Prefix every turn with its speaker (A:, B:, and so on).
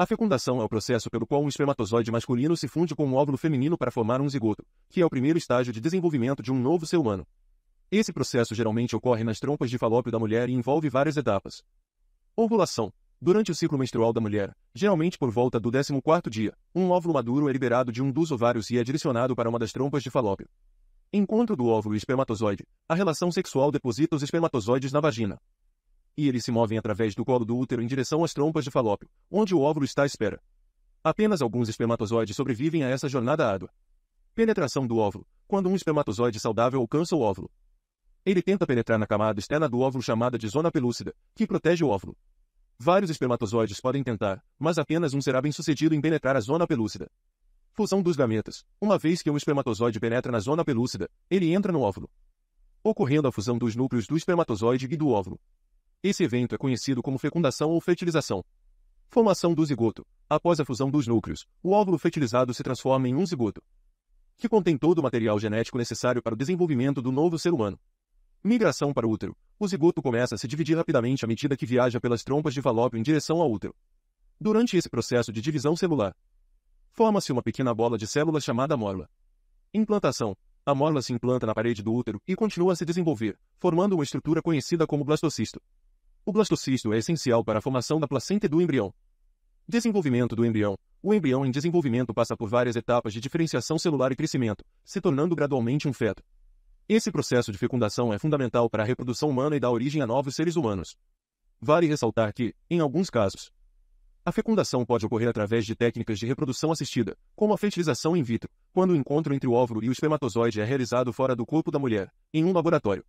A: A fecundação é o processo pelo qual um espermatozoide masculino se funde com um óvulo feminino para formar um zigoto, que é o primeiro estágio de desenvolvimento de um novo ser humano. Esse processo geralmente ocorre nas trompas de falópio da mulher e envolve várias etapas. Ovulação. Durante o ciclo menstrual da mulher, geralmente por volta do 14º dia, um óvulo maduro é liberado de um dos ovários e é direcionado para uma das trompas de falópio. Encontro do óvulo e espermatozoide. A relação sexual deposita os espermatozoides na vagina, e eles se movem através do colo do útero em direção às trompas de falópio, onde o óvulo está à espera. Apenas alguns espermatozoides sobrevivem a essa jornada árdua. Penetração do óvulo. Quando um espermatozoide saudável alcança o óvulo, ele tenta penetrar na camada externa do óvulo chamada de zona pelúcida, que protege o óvulo. Vários espermatozoides podem tentar, mas apenas um será bem-sucedido em penetrar a zona pelúcida. Fusão dos gametas. Uma vez que um espermatozoide penetra na zona pelúcida, ele entra no óvulo, ocorrendo a fusão dos núcleos do espermatozoide e do óvulo, esse evento é conhecido como fecundação ou fertilização. Formação do zigoto. Após a fusão dos núcleos, o óvulo fertilizado se transforma em um zigoto, que contém todo o material genético necessário para o desenvolvimento do novo ser humano. Migração para o útero. O zigoto começa a se dividir rapidamente à medida que viaja pelas trompas de valópio em direção ao útero. Durante esse processo de divisão celular, forma-se uma pequena bola de células chamada mórula. Implantação. A mórula se implanta na parede do útero e continua a se desenvolver, formando uma estrutura conhecida como blastocisto. O blastocisto é essencial para a formação da placenta e do embrião. Desenvolvimento do embrião. O embrião em desenvolvimento passa por várias etapas de diferenciação celular e crescimento, se tornando gradualmente um feto. Esse processo de fecundação é fundamental para a reprodução humana e dá origem a novos seres humanos. Vale ressaltar que, em alguns casos, a fecundação pode ocorrer através de técnicas de reprodução assistida, como a fertilização in vitro, quando o encontro entre o óvulo e o espermatozoide é realizado fora do corpo da mulher, em um laboratório.